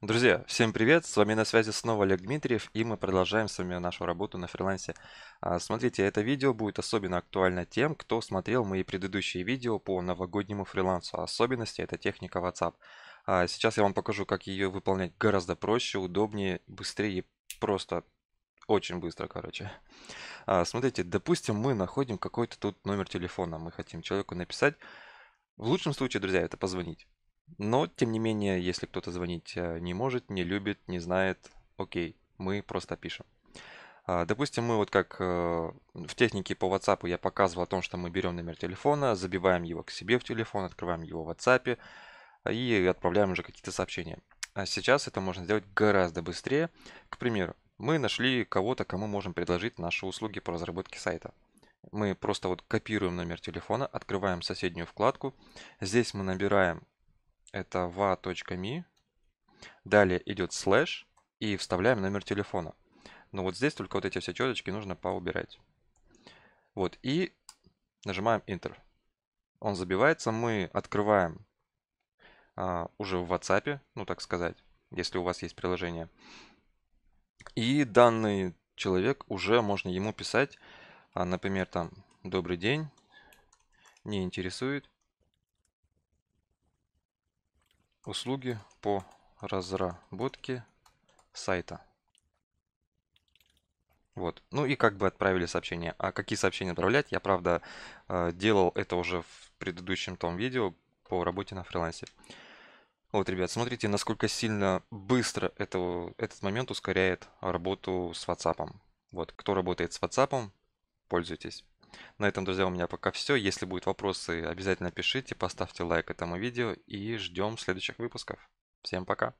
Друзья, всем привет! С вами на связи снова Олег Дмитриев, и мы продолжаем с вами нашу работу на фрилансе. А, смотрите, это видео будет особенно актуально тем, кто смотрел мои предыдущие видео по новогоднему фрилансу. А особенности это техника WhatsApp. А, сейчас я вам покажу, как ее выполнять гораздо проще, удобнее, быстрее, просто очень быстро, короче. Смотрите, допустим, мы находим какой-то тут номер телефона, мы хотим человеку написать. В лучшем случае, друзья, это позвонить. Но, тем не менее, если кто-то звонить э, не может, не любит, не знает, окей, мы просто пишем. А, допустим, мы вот как э, в технике по WhatsApp я показывал о том, что мы берем номер телефона, забиваем его к себе в телефон, открываем его в WhatsApp э, и отправляем уже какие-то сообщения. А сейчас это можно сделать гораздо быстрее. К примеру, мы нашли кого-то, кому можем предложить наши услуги по разработке сайта. Мы просто вот копируем номер телефона, открываем соседнюю вкладку. Здесь мы набираем это va.me. Далее идет слэш и вставляем номер телефона. Но ну, вот здесь только вот эти все четочки нужно поубирать. Вот, и нажимаем Enter. Он забивается, мы открываем а, уже в WhatsApp, ну так сказать, если у вас есть приложение. И данный человек уже можно ему писать, а, например, там «Добрый день, не интересует, Услуги по разработке сайта. Вот. Ну и как бы отправили сообщение. А какие сообщения отправлять? Я, правда, э, делал это уже в предыдущем том видео по работе на фрилансе. Вот, ребят, смотрите, насколько сильно быстро это, этот момент ускоряет работу с WhatsApp. Вот, кто работает с WhatsApp, пользуйтесь. На этом, друзья, у меня пока все. Если будут вопросы, обязательно пишите, поставьте лайк этому видео и ждем следующих выпусков. Всем пока!